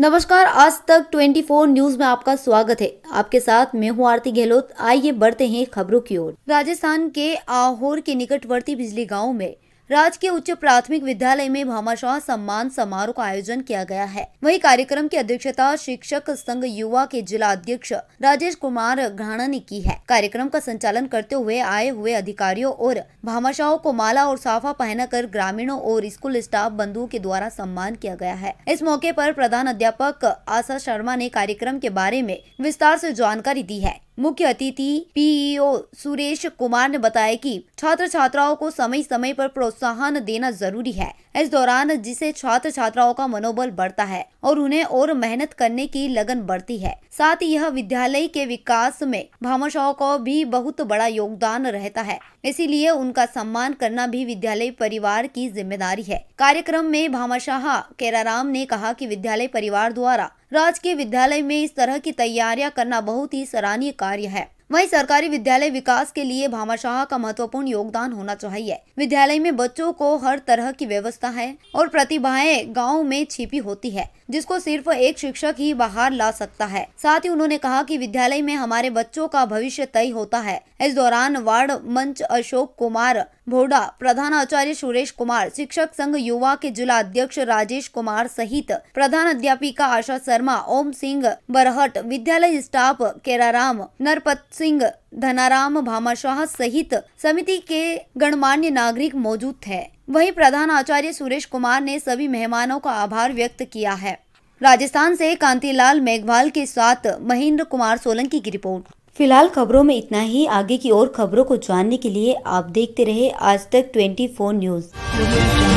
नमस्कार आज तक 24 न्यूज में आपका स्वागत है आपके साथ मैं हूँ आरती गहलोत आइए बढ़ते हैं खबरों की ओर राजस्थान के आहोर के निकटवर्ती बिजली गांव में राजकीय उच्च प्राथमिक विद्यालय में भामाशाह सम्मान समारोह का आयोजन किया गया है वही कार्यक्रम की अध्यक्षता शिक्षक संघ युवा के जिला अध्यक्ष राजेश कुमार घाणा ने की है कार्यक्रम का संचालन करते हुए आए हुए अधिकारियों और भामाशाहों को माला और साफा कर ग्रामीणों और स्कूल स्टाफ बंधुओं के द्वारा सम्मान किया गया है इस मौके आरोप प्रधान अध्यापक आशा शर्मा ने कार्यक्रम के बारे में विस्तार ऐसी जानकारी दी है मुख्य अतिथि पीईओ सुरेश कुमार ने बताया कि छात्र छात्राओं को समय समय पर प्रोत्साहन देना जरूरी है इस दौरान जिसे छात्र छात्राओं का मनोबल बढ़ता है और उन्हें और मेहनत करने की लगन बढ़ती है साथ ही यह विद्यालय के विकास में भामाशाह का भी बहुत बड़ा योगदान रहता है इसीलिए उनका सम्मान करना भी विद्यालय परिवार की जिम्मेदारी है कार्यक्रम में भामाशाह केराराम ने कहा कि विद्यालय परिवार द्वारा राजकीय विद्यालय में इस तरह की तैयारियां करना बहुत ही सराहनीय कार्य है वहीं सरकारी विद्यालय विकास के लिए भामाशाह का महत्वपूर्ण योगदान होना चाहिए विद्यालय में बच्चों को हर तरह की व्यवस्था है और प्रतिभाएं गांव में छिपी होती है जिसको सिर्फ एक शिक्षक ही बाहर ला सकता है साथ ही उन्होंने कहा कि विद्यालय में हमारे बच्चों का भविष्य तय होता है इस दौरान वार्ड मंच अशोक कुमार भोडा प्रधान आचार्य सुरेश कुमार शिक्षक संघ युवा के जिला अध्यक्ष राजेश कुमार सहित प्रधान अध्यापिका आशा शर्मा ओम सिंह बरहट विद्यालय स्टाफ केराराम नरपत सिंह धनाराम भामाशाह सहित समिति के गणमान्य नागरिक मौजूद थे वहीं प्रधान आचार्य सुरेश कुमार ने सभी मेहमानों का आभार व्यक्त किया है राजस्थान से कांतीलाल मेघवाल के साथ महेंद्र कुमार सोलंकी की रिपोर्ट फिलहाल खबरों में इतना ही आगे की और खबरों को जानने के लिए आप देखते रहे आज तक फोर न्यूज़